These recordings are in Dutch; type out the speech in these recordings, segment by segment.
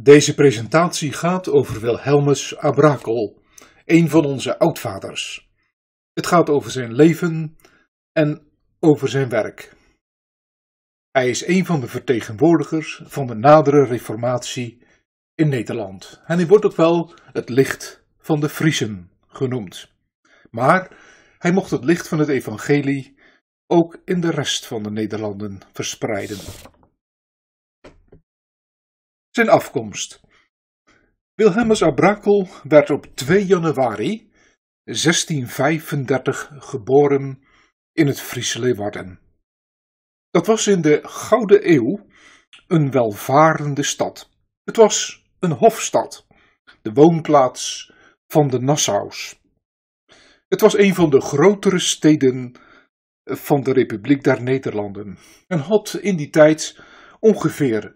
Deze presentatie gaat over Wilhelmus Abrakel, een van onze oudvaders. Het gaat over zijn leven en over zijn werk. Hij is een van de vertegenwoordigers van de nadere reformatie in Nederland en hij wordt ook wel het licht van de Friesen genoemd. Maar hij mocht het licht van het evangelie ook in de rest van de Nederlanden verspreiden. Zijn afkomst. Wilhelmus Abrakel werd op 2 januari 1635 geboren in het Friese Leeuwarden. Dat was in de Gouden Eeuw een welvarende stad. Het was een hofstad, de woonplaats van de Nassaus. Het was een van de grotere steden van de Republiek der Nederlanden en had in die tijd ongeveer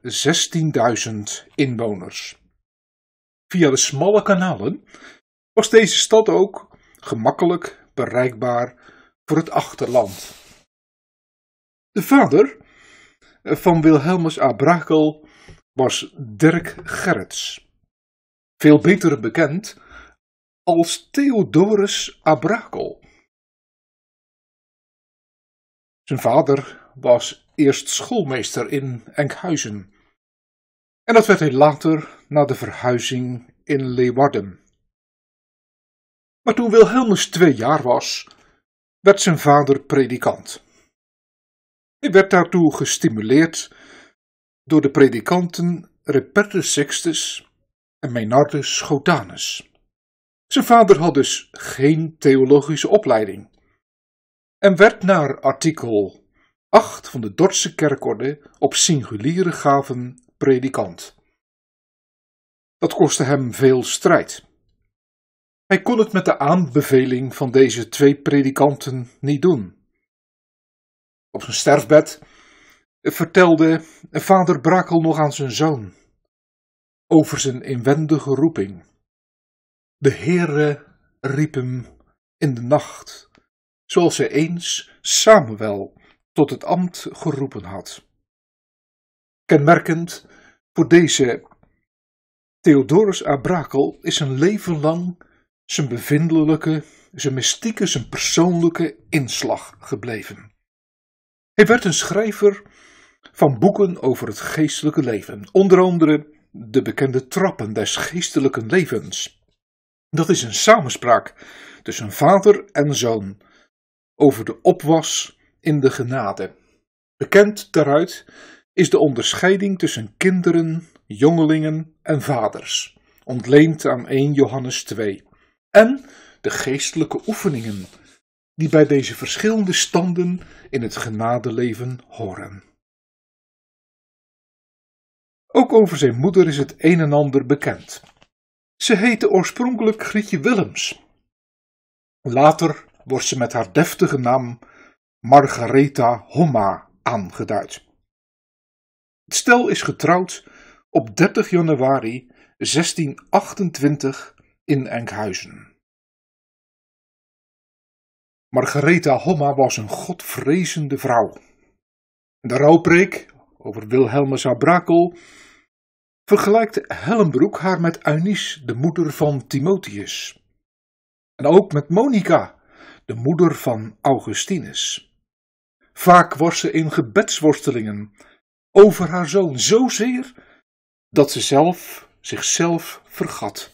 16.000 inwoners. Via de smalle kanalen was deze stad ook gemakkelijk bereikbaar voor het achterland. De vader van Wilhelmus Abrakel was Dirk Gerrits, veel beter bekend als Theodorus Abrakel. Zijn vader was eerst schoolmeester in Enkhuizen. En dat werd hij later na de verhuizing in Leeuwarden. Maar toen Wilhelmus twee jaar was, werd zijn vader predikant. Hij werd daartoe gestimuleerd door de predikanten Repertus Sextus en Menardus Scotanus. Zijn vader had dus geen theologische opleiding en werd naar artikel acht van de Dordtse kerkorde op singuliere gaven predikant. Dat kostte hem veel strijd. Hij kon het met de aanbeveling van deze twee predikanten niet doen. Op zijn sterfbed vertelde vader Brakel nog aan zijn zoon over zijn inwendige roeping. De Heere riep hem in de nacht, zoals hij eens Samuel tot het ambt geroepen had. Kenmerkend voor deze Theodorus Abrakel is een leven lang zijn bevindelijke, zijn mystieke, zijn persoonlijke inslag gebleven. Hij werd een schrijver van boeken over het geestelijke leven, onder andere de bekende trappen des geestelijken levens. Dat is een samenspraak tussen vader en zoon over de opwas in de genade. Bekend daaruit is de onderscheiding tussen kinderen, jongelingen en vaders, ontleend aan 1 Johannes 2, en de geestelijke oefeningen die bij deze verschillende standen in het genadeleven horen. Ook over zijn moeder is het een en ander bekend. Ze heette oorspronkelijk Grietje Willems. Later wordt ze met haar deftige naam Margaretha Homma aangeduid. Het stel is getrouwd op 30 januari 1628 in Enkhuizen. Margaretha Homma was een godvrezende vrouw. De rouwpreek over Wilhelmus Abrakel vergelijkt Hellenbroek haar met Eunice, de moeder van Timotheus. En ook met Monica, de moeder van Augustinus. Vaak was ze in gebedsworstelingen over haar zoon, zozeer dat ze zelf zichzelf vergat.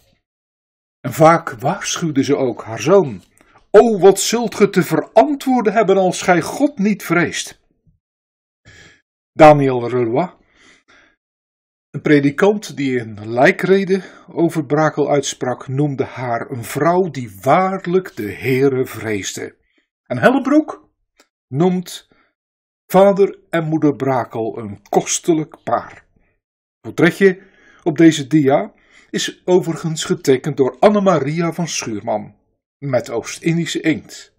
En vaak waarschuwde ze ook haar zoon: O, wat zult ge te verantwoorden hebben als gij God niet vreest? Daniel Relois, een predikant die een lijkrede over Brakel uitsprak, noemde haar een vrouw die waarlijk de Heere vreesde. En Hellebroek noemt Vader en moeder Brakel, een kostelijk paar. Portretje op deze dia is overigens getekend door Anne-Maria van Schuurman met Oost-Indische inkt.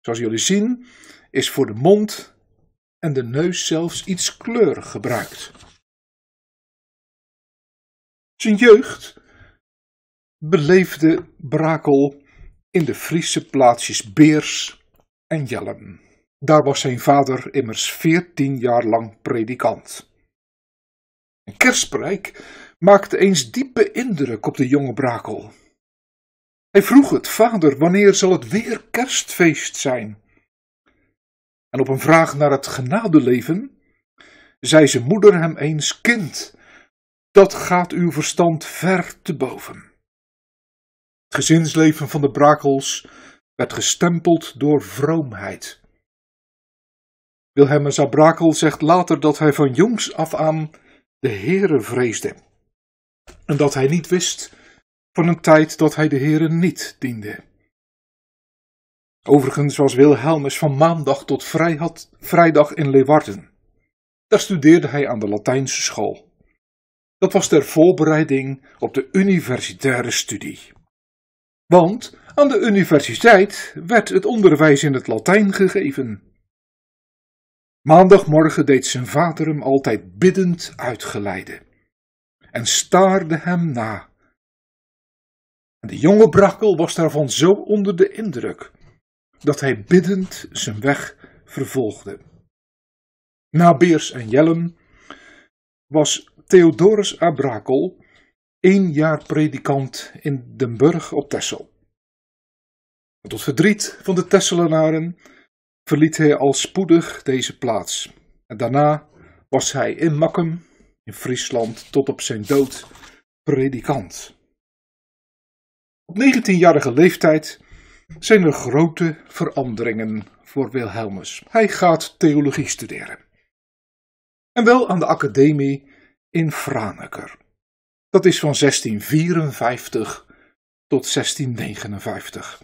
Zoals jullie zien is voor de mond en de neus zelfs iets kleur gebruikt. Zijn jeugd beleefde Brakel in de Friese plaatsjes Beers en Jellem. Daar was zijn vader immers veertien jaar lang predikant. Een kerstpreek maakte eens diepe indruk op de jonge Brakel. Hij vroeg het, vader, wanneer zal het weer kerstfeest zijn? En op een vraag naar het genadeleven zei zijn moeder hem eens: Kind, dat gaat uw verstand ver te boven. Het gezinsleven van de Brakels werd gestempeld door vroomheid. Wilhelmus Abrakel zegt later dat hij van jongs af aan de Heere vreesde. En dat hij niet wist van een tijd dat hij de Heere niet diende. Overigens was Wilhelmus van maandag tot vrijdag in Leeuwarden. Daar studeerde hij aan de Latijnse school. Dat was ter voorbereiding op de universitaire studie. Want aan de universiteit werd het onderwijs in het Latijn gegeven. Maandagmorgen deed zijn vader hem altijd biddend uitgeleiden en staarde hem na. En de jonge Brakkel was daarvan zo onder de indruk dat hij biddend zijn weg vervolgde. Na Beers en Jellem was Theodorus Abrakel één jaar predikant in Den Burg op Tessel. Tot verdriet van de Tesselenaren verliet hij al spoedig deze plaats. En daarna was hij in Makkum, in Friesland, tot op zijn dood predikant. Op 19-jarige leeftijd zijn er grote veranderingen voor Wilhelmus. Hij gaat theologie studeren. En wel aan de academie in Franeker. Dat is van 1654 tot 1659.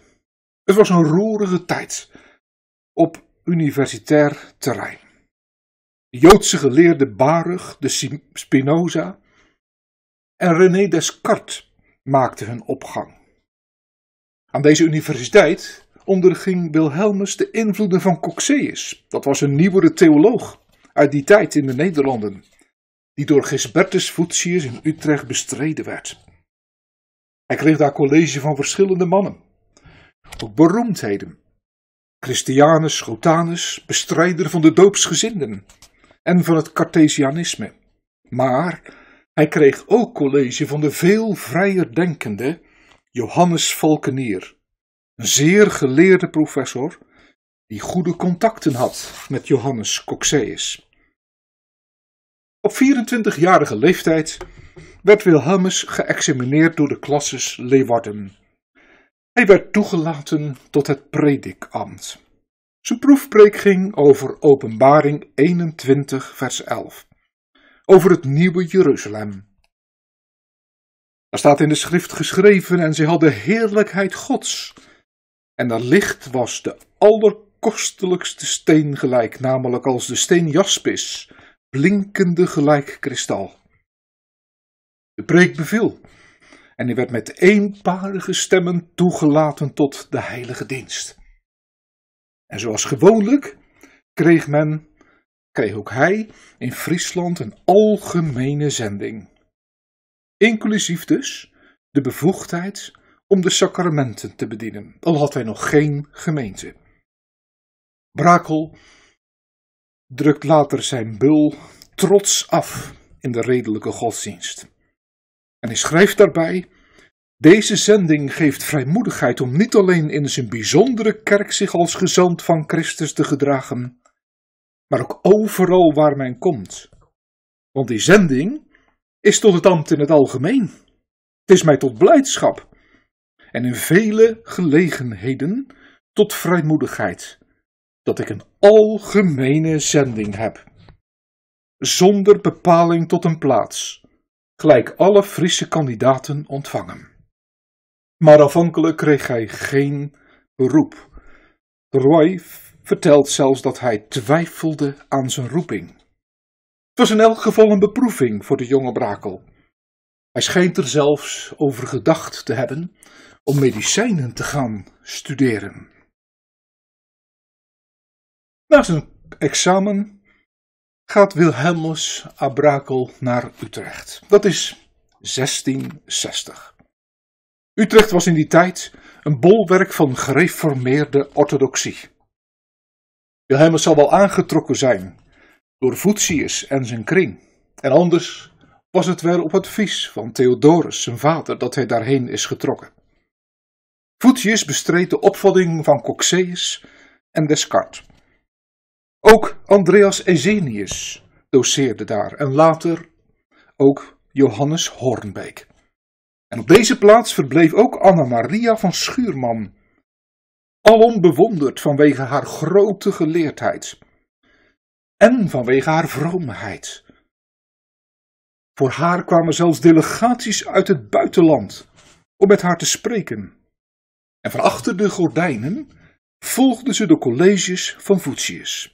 Het was een roerige tijd op universitair terrein. De Joodse geleerde Baruch, de Spinoza en René Descartes maakten hun opgang. Aan deze universiteit onderging Wilhelmus de invloeden van Coxeus. Dat was een nieuwere theoloog uit die tijd in de Nederlanden, die door Gisbertus Voetius in Utrecht bestreden werd. Hij kreeg daar college van verschillende mannen, ook beroemdheden Christianus Schotanus, bestrijder van de doopsgezinden en van het Cartesianisme. Maar hij kreeg ook college van de veel vrijer denkende Johannes Valkenier, een zeer geleerde professor die goede contacten had met Johannes Coxeus. Op 24-jarige leeftijd werd Wilhelmus geëxamineerd door de klasses Leeuwarden hij werd toegelaten tot het predikambt. Zijn proefpreek ging over Openbaring 21, vers 11, over het nieuwe Jeruzalem. Daar staat in de schrift geschreven: En zij hadden heerlijkheid Gods. En dat licht was de allerkostelijkste steen gelijk, namelijk als de steen jaspis, blinkende gelijk kristal. De preek beviel en hij werd met eenparige stemmen toegelaten tot de heilige dienst. En zoals gewoonlijk kreeg men, kreeg ook hij, in Friesland een algemene zending. Inclusief dus de bevoegdheid om de sacramenten te bedienen, al had hij nog geen gemeente. Brakel drukt later zijn bul trots af in de redelijke godsdienst. En hij schrijft daarbij: Deze zending geeft vrijmoedigheid om niet alleen in zijn bijzondere kerk zich als gezant van Christus te gedragen, maar ook overal waar men komt. Want die zending is tot het ambt in het algemeen. Het is mij tot blijdschap en in vele gelegenheden tot vrijmoedigheid dat ik een algemene zending heb, zonder bepaling tot een plaats, gelijk alle Friese kandidaten ontvangen. Maar afhankelijk kreeg hij geen beroep. De Roy vertelt zelfs dat hij twijfelde aan zijn roeping. Het was in elk geval een beproeving voor de jonge Brakel. Hij schijnt er zelfs over gedacht te hebben om medicijnen te gaan studeren. Na zijn examen gaat Wilhelmus Abrakel naar Utrecht. Dat is 1660. Utrecht was in die tijd een bolwerk van gereformeerde orthodoxie. Wilhelmus zal wel aangetrokken zijn door Voetius en zijn kring. En anders was het wel op advies van Theodorus, zijn vader, dat hij daarheen is getrokken. Voetius bestreed de opvatting van Coxeus en Descartes. Ook Andreas Ezenius doseerde daar en later ook Johannes Hornbeek. En op deze plaats verbleef ook Anna Maria van Schuurman, alom bewonderd vanwege haar grote geleerdheid en vanwege haar vroomheid. Voor haar kwamen zelfs delegaties uit het buitenland om met haar te spreken. En van achter de gordijnen volgden ze de colleges van Voetius.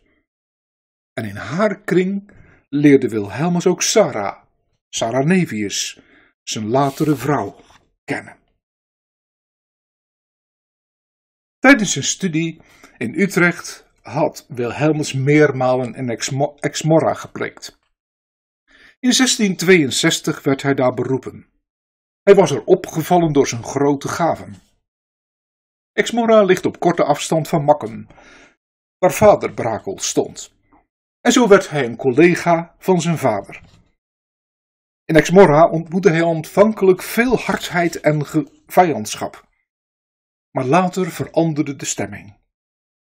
En in haar kring leerde Wilhelmus ook Sarah, Sarah Nevius, zijn latere vrouw, kennen. Tijdens zijn studie in Utrecht had Wilhelmus meermalen in Exmorra gepreekt. In 1662 werd hij daar beroepen. Hij was er opgevallen door zijn grote gaven. Exmorra ligt op korte afstand van Makken, waar vader Brakel stond. En zo werd hij een collega van zijn vader. In Exmorra ontmoette hij ontvankelijk veel hardheid en vijandschap. Maar later veranderde de stemming,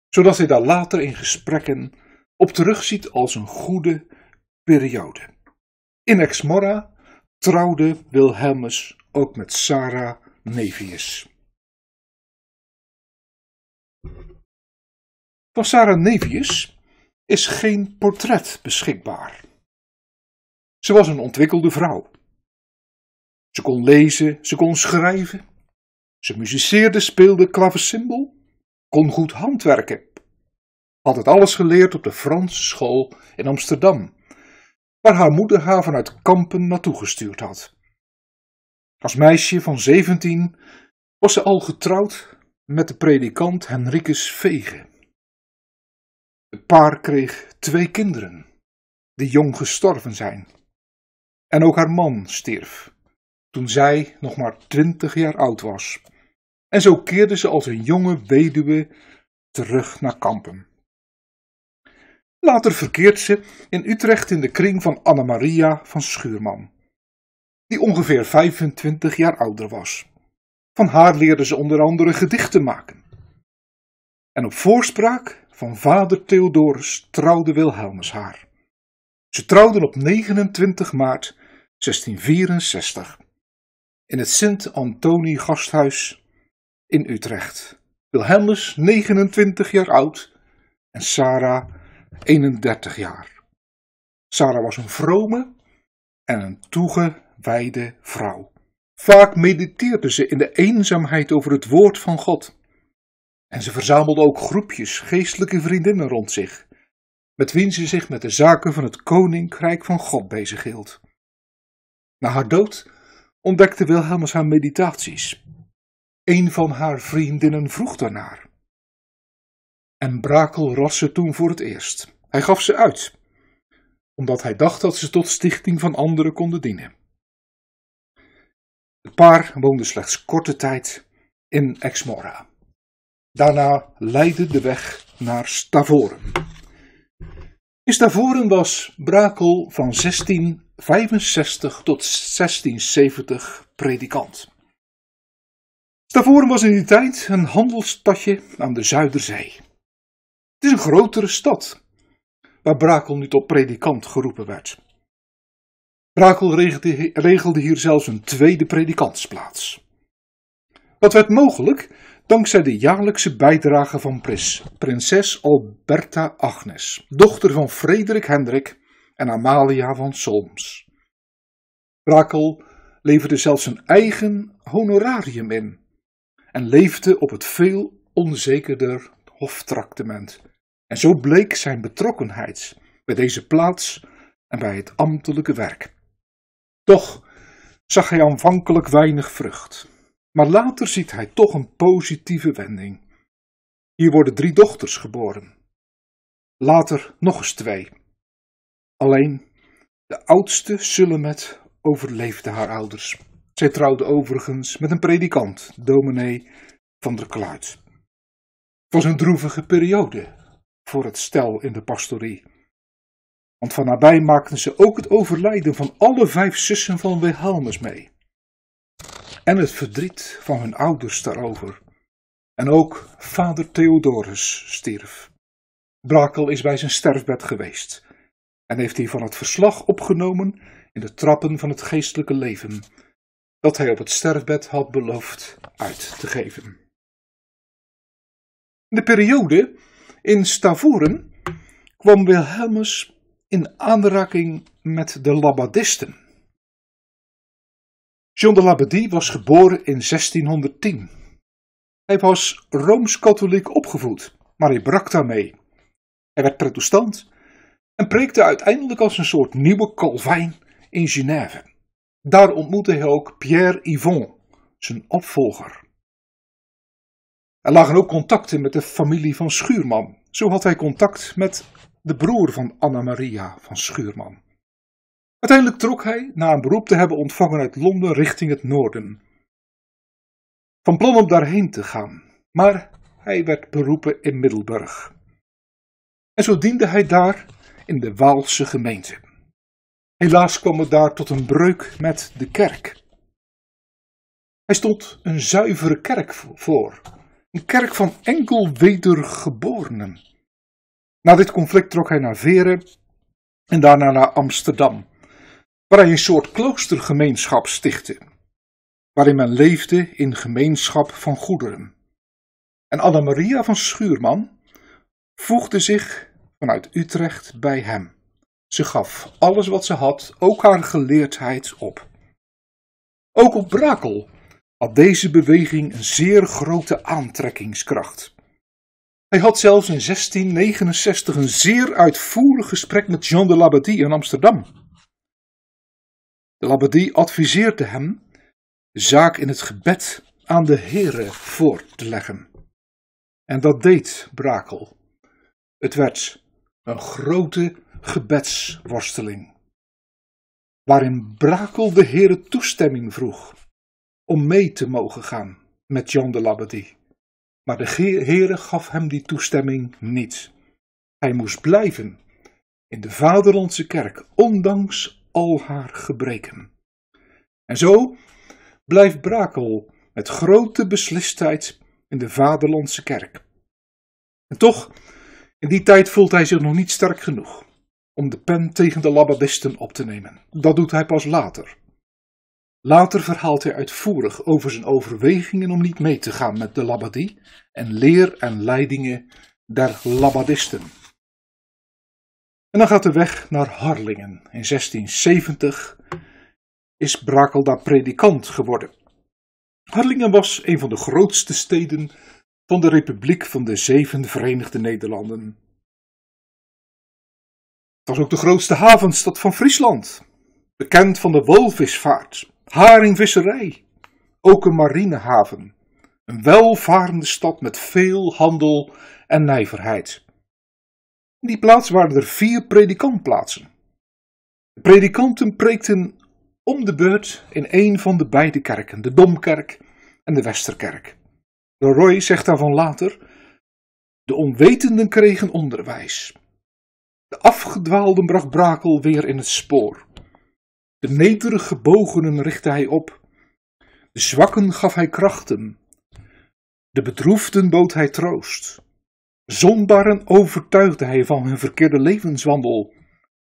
zodat hij daar later in gesprekken op terugziet als een goede periode. In Exmorra trouwde Wilhelmus ook met Sarah Nevius. Van Sarah Nevius is geen portret beschikbaar. Ze was een ontwikkelde vrouw. Ze kon lezen, ze kon schrijven. Ze muziceerde, speelde klaversymbol, kon goed handwerken. Had het alles geleerd op de Franse school in Amsterdam, waar haar moeder haar vanuit Kampen naartoe gestuurd had. Als meisje van 17 was ze al getrouwd met de predikant Henricus Vegen. Het paar kreeg twee kinderen, die jong gestorven zijn. En ook haar man stierf, toen zij nog maar twintig jaar oud was. En zo keerde ze als een jonge weduwe terug naar Kampen. Later verkeert ze in Utrecht in de kring van Anna-Maria van Schuurman, die ongeveer 25 jaar ouder was. Van haar leerde ze onder andere gedichten maken. En op voorspraak van vader Theodorus trouwde Wilhelmus haar. Ze trouwden op 29 maart 1664 in het Sint-Antoni gasthuis in Utrecht. Wilhelmus 29 jaar oud en Sarah 31 jaar. Sarah was een vrome en een toegewijde vrouw. Vaak mediteerde ze in de eenzaamheid over het woord van God en ze verzamelde ook groepjes geestelijke vriendinnen rond zich, met wie ze zich met de zaken van het koninkrijk van God bezighield. Na haar dood ontdekte Wilhelmus haar meditaties. Een van haar vriendinnen vroeg daarnaar. En Brakel ras ze toen voor het eerst. Hij gaf ze uit, omdat hij dacht dat ze tot stichting van anderen konden dienen. Het paar woonde slechts korte tijd in Exmora. Daarna leidde de weg naar Stavoren. In Stavoren was Brakel van 1665 tot 1670 predikant. Stavoren was in die tijd een handelsstadje aan de Zuiderzee. Het is een grotere stad, waar Brakel nu tot predikant geroepen werd. Brakel regelde, hier zelfs een tweede predikantsplaats. Dat werd mogelijk Dankzij de jaarlijkse bijdrage van Pris, prinses Alberta Agnes, dochter van Frederik Hendrik en Amalia van Solms. Brakel leverde zelfs een eigen honorarium in en leefde op het veel onzekerder hoftractement. En zo bleek zijn betrokkenheid bij deze plaats en bij het ambtelijke werk. Toch zag hij aanvankelijk weinig vrucht. Maar later ziet hij toch een positieve wending. Hier worden drie dochters geboren. Later nog eens twee. Alleen, de oudste Sulemet overleefde haar ouders. Zij trouwde overigens met een predikant, dominee van der Kluit. Het was een droevige periode voor het stel in de pastorie. Want van nabij maakten ze ook het overlijden van alle vijf zussen van Wilhelmus mee en het verdriet van hun ouders daarover. En ook vader Theodorus stierf. Brakel is bij zijn sterfbed geweest en heeft hiervan het verslag opgenomen in de trappen van het geestelijke leven, dat hij op het sterfbed had beloofd uit te geven. In De periode in Stavoren kwam Wilhelmus in aanraking met de Labadisten. Jean de Labadie was geboren in 1610. Hij was rooms-katholiek opgevoed, maar hij brak daarmee. Hij werd protestant en preekte uiteindelijk als een soort nieuwe Calvijn in Genève. Daar ontmoette hij ook Pierre Yvon, zijn opvolger. Er lagen ook contacten met de familie van Schuurman. Zo had hij contact met de broer van Anna Maria van Schuurman. Uiteindelijk trok hij, na een beroep te hebben ontvangen uit Londen, richting het noorden. Van plan om daarheen te gaan, maar hij werd beroepen in Middelburg. En zo diende hij daar in de Waalse gemeente. Helaas kwam het daar tot een breuk met de kerk. Hij stond een zuivere kerk voor, een kerk van enkel wedergeborenen. Na dit conflict trok hij naar Veren en daarna naar Amsterdam, waar hij een soort kloostergemeenschap stichtte, waarin men leefde in gemeenschap van goederen. En Anna-Maria van Schuurman voegde zich vanuit Utrecht bij hem. Ze gaf alles wat ze had, ook haar geleerdheid, op. Ook op Brakel had deze beweging een zeer grote aantrekkingskracht. Hij had zelfs in 1669 een zeer uitvoerig gesprek met Jean de Labadie in Amsterdam de Labadie adviseerde hem zaak in het gebed aan de Heere voor te leggen. En dat deed Brakel. Het werd een grote gebedsworsteling, waarin Brakel de Heere toestemming vroeg om mee te mogen gaan met Jan de Labadie, Maar de Heere gaf hem die toestemming niet. Hij moest blijven in de Vaderlandse kerk, ondanks al haar gebreken. En zo blijft Brakel met grote beslistheid in de vaderlandse kerk. En toch, in die tijd voelt hij zich nog niet sterk genoeg om de pen tegen de Labbadisten op te nemen. Dat doet hij pas later. Later verhaalt hij uitvoerig over zijn overwegingen om niet mee te gaan met de Labbadie en leer en leidingen der Labbadisten. En dan gaat de weg naar Harlingen. In 1670 is Brakel daar predikant geworden. Harlingen was een van de grootste steden van de Republiek van de Zeven Verenigde Nederlanden. Het was ook de grootste havenstad van Friesland, bekend van de walvisvaart, haringvisserij, ook een marinehaven, een welvarende stad met veel handel en nijverheid. In die plaats waren er vier predikantplaatsen. De predikanten preekten om de beurt in een van de beide kerken, de Domkerk en de Westerkerk. De Roy zegt daarvan later: De onwetenden kregen onderwijs. De afgedwaalden bracht Brakel weer in het spoor. De nederig gebogenen richtte hij op. De zwakken gaf hij krachten. De bedroefden bood hij troost. Zondaren overtuigde hij van hun verkeerde levenswandel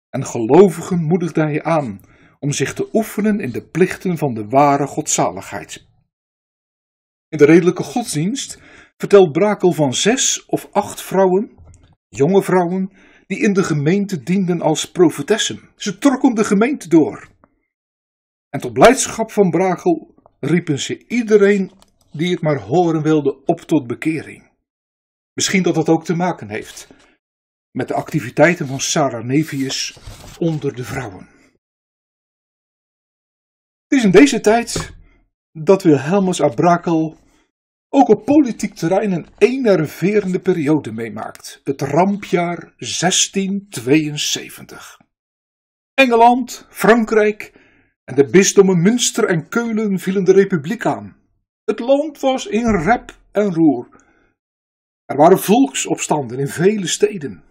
en gelovigen moedigde hij aan om zich te oefenen in de plichten van de ware godzaligheid. In de redelijke godsdienst vertelt Brakel van zes of acht vrouwen, jonge vrouwen, die in de gemeente dienden als profetessen. Ze trokken de gemeente door. En tot blijdschap van Brakel riepen ze iedereen die het maar horen wilde op tot bekering. Misschien dat dat ook te maken heeft met de activiteiten van Sarah Nevius onder de vrouwen. Het is in deze tijd dat Wilhelmus Abrakel ook op politiek terrein een enerverende periode meemaakt. Het rampjaar 1672. Engeland, Frankrijk en de bisdommen Münster en Keulen vielen de republiek aan. Het land was in rep en roer. Er waren volksopstanden in vele steden.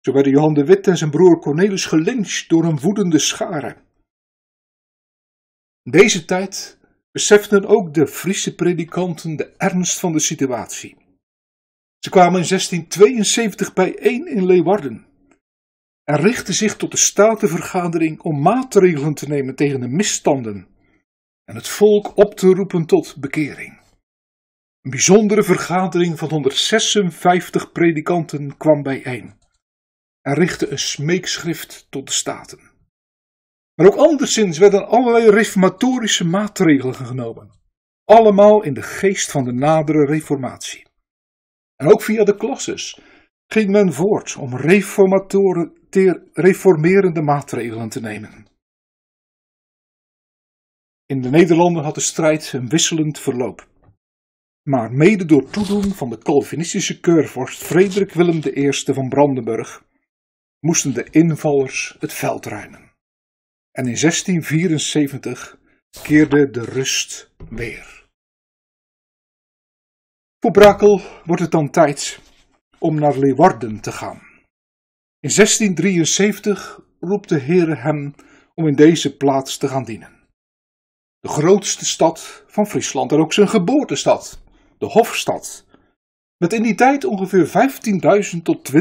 Zo werden Johan de Witt en zijn broer Cornelis gelyncht door een woedende schare. In deze tijd beseften ook de Friese predikanten de ernst van de situatie. Ze kwamen in 1672 bijeen in Leeuwarden en richtten zich tot de Statenvergadering om maatregelen te nemen tegen de misstanden en het volk op te roepen tot bekering. Een bijzondere vergadering van 156 predikanten kwam bijeen en richtte een smeekschrift tot de staten. Maar ook anderszins werden allerlei reformatorische maatregelen genomen, allemaal in de geest van de nadere reformatie. En ook via de klasses ging men voort om reformerende maatregelen te nemen. In de Nederlanden had de strijd een wisselend verloop maar mede door toedoen van de Calvinistische keurvorst Frederik Willem I van Brandenburg moesten de invallers het veld ruimen. En in 1674 keerde de rust weer. Voor Brakel wordt het dan tijd om naar Leeuwarden te gaan. In 1673 roept de heer hem om in deze plaats te gaan dienen. De grootste stad van Friesland en ook zijn geboortestad de Hofstad, met in die tijd ongeveer 15.000 tot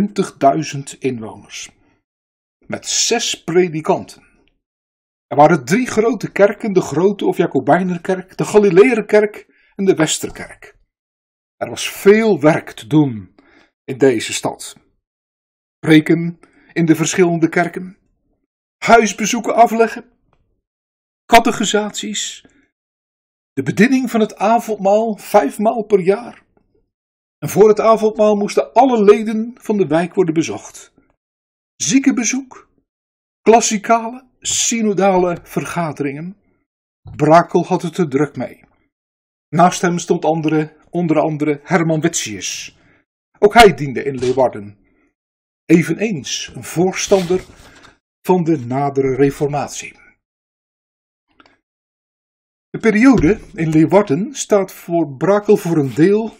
20.000 inwoners, met zes predikanten. Er waren drie grote kerken, de Grote of Jacobijnerkerk, de Galileerkerk en de Westerkerk. Er was veel werk te doen in deze stad. Preken in de verschillende kerken, huisbezoeken afleggen, Catechisaties de bediening van het avondmaal vijfmaal per jaar. En voor het avondmaal moesten alle leden van de wijk worden bezocht. Ziekenbezoek, klassikale, synodale vergaderingen. Brakel had het er druk mee. Naast hem stond andere, onder andere Herman Wetsius. Ook hij diende in Leeuwarden. Eveneens een voorstander van de nadere reformatie. De periode in Leeuwarden staat voor Brakel voor een deel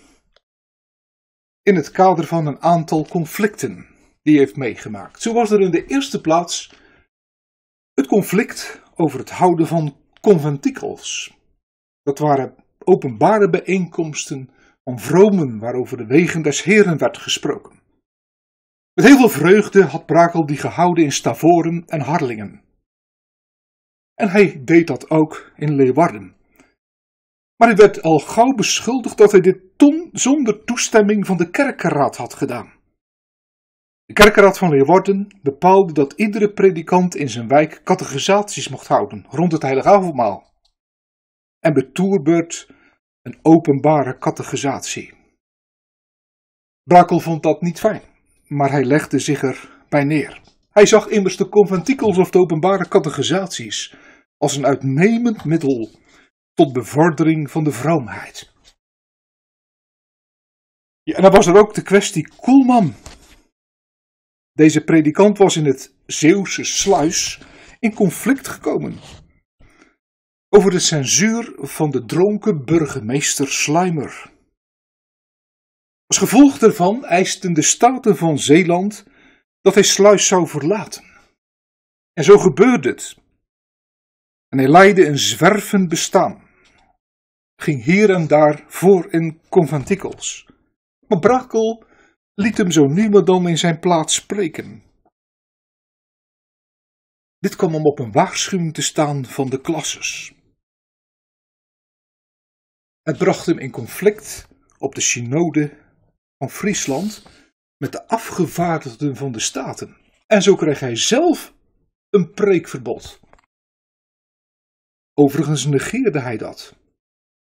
in het kader van een aantal conflicten die heeft meegemaakt. Zo was er in de eerste plaats het conflict over het houden van conventikels. Dat waren openbare bijeenkomsten van vromen waarover de wegen des heeren werd gesproken. Met heel veel vreugde had Brakel die gehouden in Stavoren en Harlingen. En hij deed dat ook in Leeuwarden. Maar hij werd al gauw beschuldigd dat hij dit ton zonder toestemming van de kerkenraad had gedaan. De kerkenraad van Leeuwarden bepaalde dat iedere predikant in zijn wijk categorisaties mocht houden rond het heilige avondmaal. En betoerbert een openbare categorisatie. Brakel vond dat niet fijn, maar hij legde zich er bij neer. Hij zag immers de conventikels of de openbare categorisaties als een uitnemend middel tot bevordering van de vroomheid. en dan was er ook de kwestie Koelman. Deze predikant was in het Zeeuwse sluis in conflict gekomen over de censuur van de dronken burgemeester Sluimer. Als gevolg daarvan eisten de staten van Zeeland dat hij Sluis zou verlaten. En zo gebeurde het. En hij leidde een zwervend bestaan. Ging hier en daar voor in conventikels. Maar Brakel liet hem zo niemand dan in zijn plaats spreken. Dit kwam hem op een waarschuwing te staan van de klasses. Het bracht hem in conflict op de synode van Friesland met de afgevaardigden van de staten. En zo kreeg hij zelf een preekverbod. Overigens negeerde hij dat,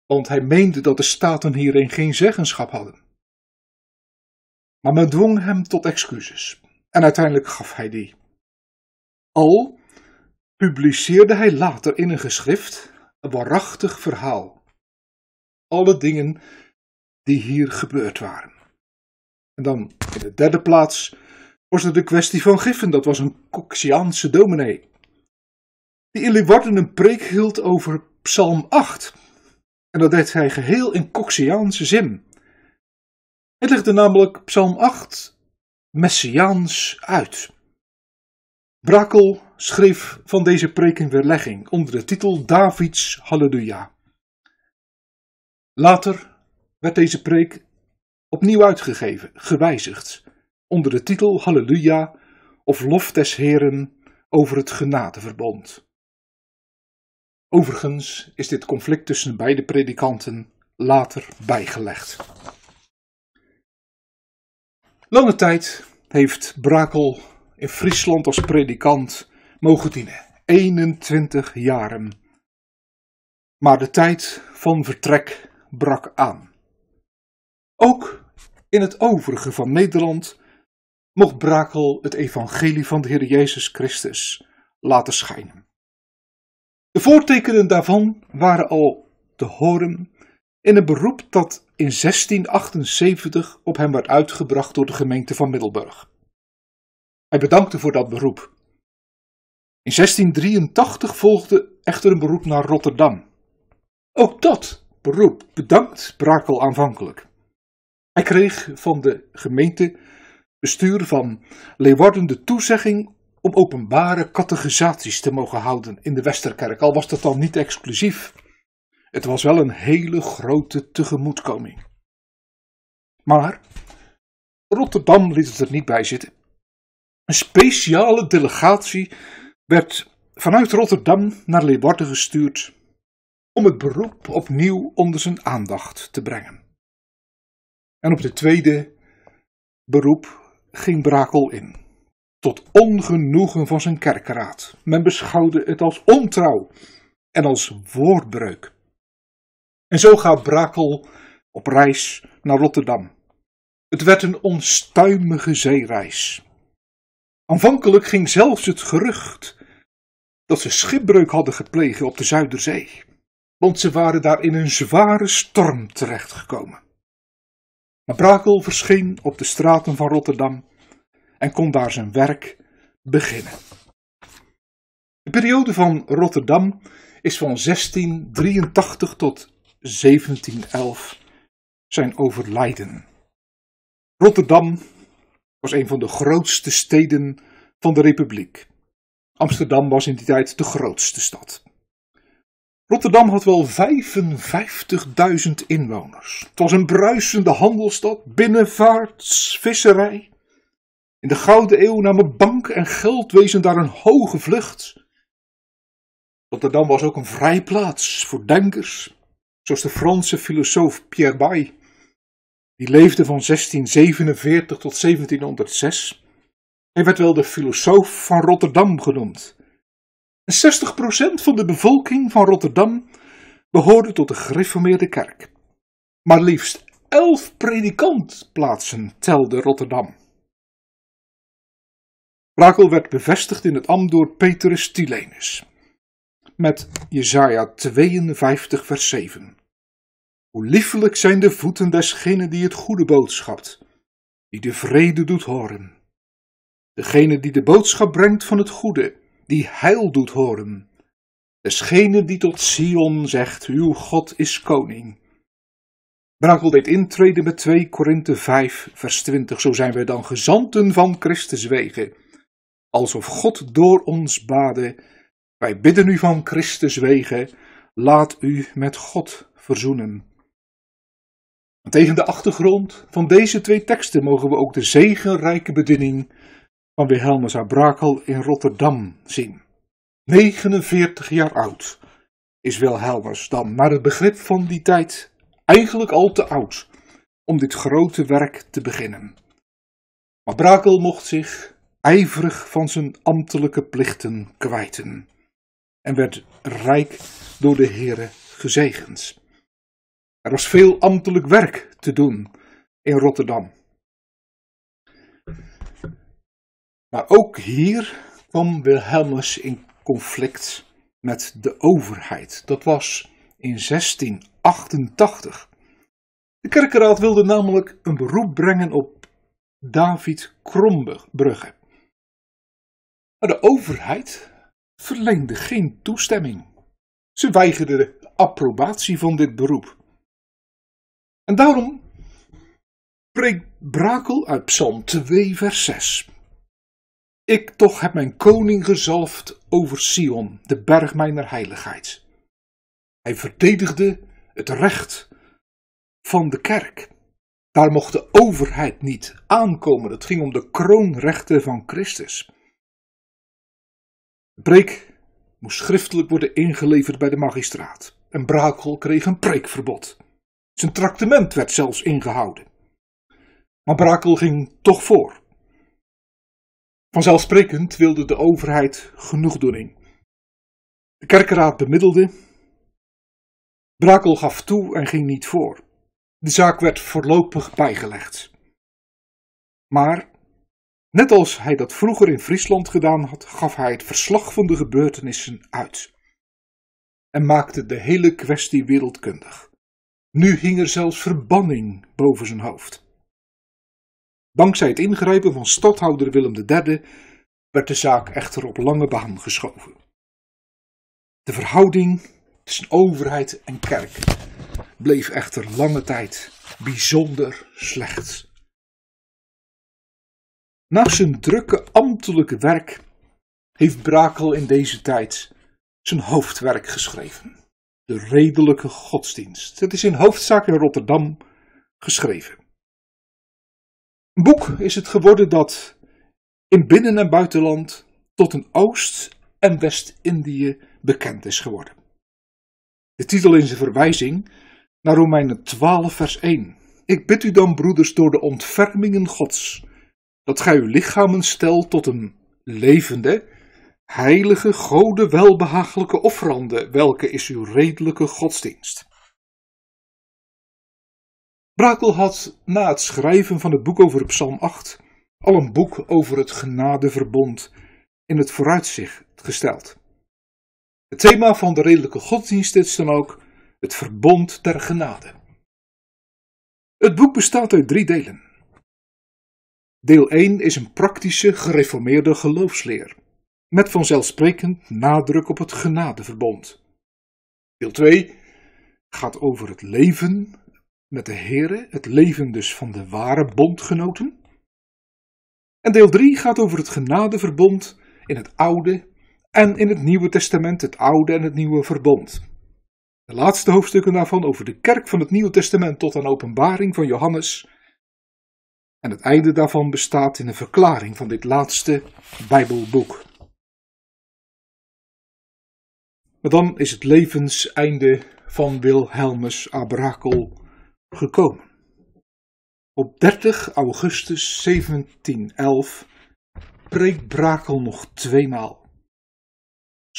want hij meende dat de staten hierin geen zeggenschap hadden. Maar men dwong hem tot excuses en uiteindelijk gaf hij die. Al publiceerde hij later in een geschrift een waarachtig verhaal. Alle dingen die hier gebeurd waren. En dan in de derde plaats was er de kwestie van Giffen. Dat was een Coxiaanse dominee die in een preek hield over Psalm 8. En dat deed hij geheel in Coxiaanse zin. Hij legde namelijk Psalm 8 messiaans uit. Brakel schreef van deze preek een weerlegging onder de titel Davids Halleluja. Later werd deze preek opnieuw uitgegeven, gewijzigd, onder de titel Halleluja of Lof des Heren over het genadeverbond. Overigens is dit conflict tussen beide predikanten later bijgelegd. Lange tijd heeft Brakel in Friesland als predikant mogen dienen. 21 jaren. Maar de tijd van vertrek brak aan. Ook in het overige van Nederland mocht Brakel het evangelie van de Heer Jezus Christus laten schijnen. De voortekenen daarvan waren al te horen in een beroep dat in 1678 op hem werd uitgebracht door de gemeente van Middelburg. Hij bedankte voor dat beroep. In 1683 volgde echter een beroep naar Rotterdam. Ook dat beroep bedankt brakel aanvankelijk. Hij kreeg van de gemeente bestuur van Leeuwarden de toezegging om openbare catechisaties te mogen houden in de Westerkerk, al was dat dan niet exclusief. Het was wel een hele grote tegemoetkoming. Maar Rotterdam liet het er niet bij zitten. Een speciale delegatie werd vanuit Rotterdam naar Leeuwarden gestuurd om het beroep opnieuw onder zijn aandacht te brengen. En op de tweede beroep ging Brakel in tot ongenoegen van zijn kerkeraad. Men beschouwde het als ontrouw en als woordbreuk. En zo gaat Brakel op reis naar Rotterdam. Het werd een onstuimige zeereis. Aanvankelijk ging zelfs het gerucht dat ze schipbreuk hadden gepleegd op de Zuiderzee, want ze waren daar in een zware storm terechtgekomen. Maar Brakel verscheen op de straten van Rotterdam en kon daar zijn werk beginnen. De periode van Rotterdam is van 1683 tot 1711 zijn overlijden. Rotterdam was een van de grootste steden van de Republiek. Amsterdam was in die tijd de grootste stad. Rotterdam had wel 55.000 inwoners. Het was een bruisende handelstad, binnenvaarts, visserij. In de gouden eeuw namen bank en geldwezen daar een hoge vlucht. Rotterdam was ook een vrijplaats voor denkers, zoals de Franse filosoof Pierre Bay, Die leefde van 1647 tot 1706. Hij werd wel de filosoof van Rotterdam genoemd. 60% van de bevolking van Rotterdam behoorde tot de gereformeerde kerk. Maar liefst elf predikantplaatsen telde Rotterdam. Brakel werd bevestigd in het ambt door Petrus Tilenus. Met Jesaja 52 vers 7. Hoe liefelijk zijn de voeten desgene die het goede boodschapt, die de vrede doet horen. Degene die de boodschap brengt van het goede, die heil doet horen. Desgene die tot Sion zegt, uw God is koning. Brakel deed intreden met 2 Korinthe 5 vers 20, zo zijn wij dan gezanten van Christus wegen alsof God door ons bade. Wij bidden u van Christus wegen, laat u met God verzoenen. tegen de achtergrond van deze twee teksten mogen we ook de zegenrijke bediening van Wilhelmus Abrakel in Rotterdam zien. 49 jaar oud is Wilhelmus dan, maar het begrip van die tijd eigenlijk al te oud om dit grote werk te beginnen. Maar Brakel mocht zich ijverig van zijn ambtelijke plichten kwijten en werd rijk door de heren gezegend. Er was veel ambtelijk werk te doen in Rotterdam. Maar ook hier kwam Wilhelmus in conflict met de overheid. Dat was in 1688. De kerkenraad wilde namelijk een beroep brengen op David Krombrugge. Maar de overheid verleende geen toestemming. Ze weigerde de approbatie van dit beroep. En daarom spreekt Brakel uit Psalm 2, vers 6. Ik toch heb mijn koning gezalfd over Sion, de berg mijner heiligheid. Hij verdedigde het recht van de kerk. Daar mocht de overheid niet aankomen. Het ging om de kroonrechten van Christus. De preek moest schriftelijk worden ingeleverd bij de magistraat en Brakel kreeg een preekverbod. Zijn tractement werd zelfs ingehouden. Maar Brakel ging toch voor. Vanzelfsprekend wilde de overheid genoegdoening. De kerkeraad bemiddelde. Brakel gaf toe en ging niet voor. De zaak werd voorlopig bijgelegd. Maar Net als hij dat vroeger in Friesland gedaan had, gaf hij het verslag van de gebeurtenissen uit. En maakte de hele kwestie wereldkundig. Nu hing er zelfs verbanning boven zijn hoofd. Dankzij het ingrijpen van stadhouder Willem III werd de zaak echter op lange baan geschoven. De verhouding tussen overheid en kerk bleef echter lange tijd bijzonder slecht. Na zijn drukke ambtelijke werk heeft Brakel in deze tijd zijn hoofdwerk geschreven. De redelijke godsdienst. Het is in hoofdzaak in Rotterdam geschreven. Een boek is het geworden dat in binnen- en buitenland tot een Oost- en West-Indië bekend is geworden. De titel is een verwijzing naar Romeinen 12, vers 1. Ik bid u dan, broeders, door de ontfermingen Gods dat gij uw lichamen stelt tot een levende, heilige, gode welbehagelijke offerande, welke is uw redelijke godsdienst. Brakel had na het schrijven van het boek over Psalm 8 al een boek over het genadeverbond in het vooruitzicht gesteld. Het thema van de redelijke godsdienst is dan ook het verbond der genade. Het boek bestaat uit drie delen. Deel 1 is een praktische, gereformeerde geloofsleer, met vanzelfsprekend nadruk op het genadeverbond. Deel 2 gaat over het leven met de Here, het leven dus van de ware bondgenoten. En deel 3 gaat over het genadeverbond in het Oude en in het Nieuwe Testament, het Oude en het Nieuwe Verbond. De laatste hoofdstukken daarvan over de kerk van het Nieuwe Testament tot aan openbaring van Johannes en het einde daarvan bestaat in een verklaring van dit laatste Bijbelboek. Maar dan is het levenseinde van Wilhelmus Abrakel gekomen. Op 30 augustus 1711 preekt Brakel nog tweemaal.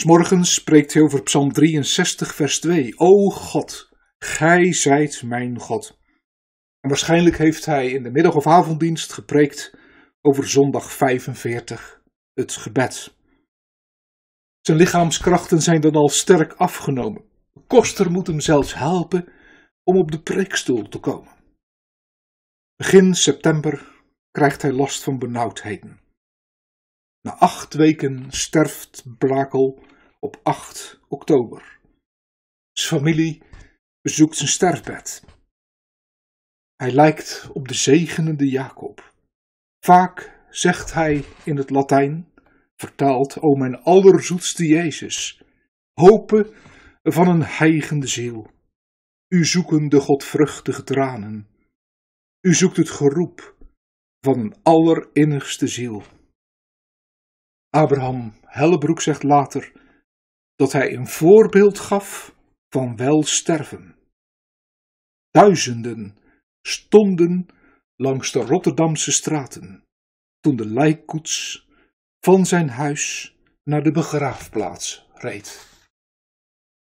Morgens spreekt hij over Psalm 63, vers 2. O God, Gij zijt mijn God. En waarschijnlijk heeft hij in de middag- of avonddienst gepreekt over zondag 45, het gebed. Zijn lichaamskrachten zijn dan al sterk afgenomen. De koster moet hem zelfs helpen om op de preekstoel te komen. Begin september krijgt hij last van benauwdheden. Na acht weken sterft Brakel op 8 oktober. Zijn familie bezoekt zijn sterfbed. Hij lijkt op de zegenende Jacob. Vaak zegt hij in het Latijn, vertaald, o mijn allerzoetste Jezus, hopen van een heigende ziel. U zoeken de godvruchtige tranen. U zoekt het geroep van een allerinnigste ziel. Abraham Hellebroek zegt later dat hij een voorbeeld gaf van wel sterven. Duizenden stonden langs de Rotterdamse straten toen de lijkkoets van zijn huis naar de begraafplaats reed.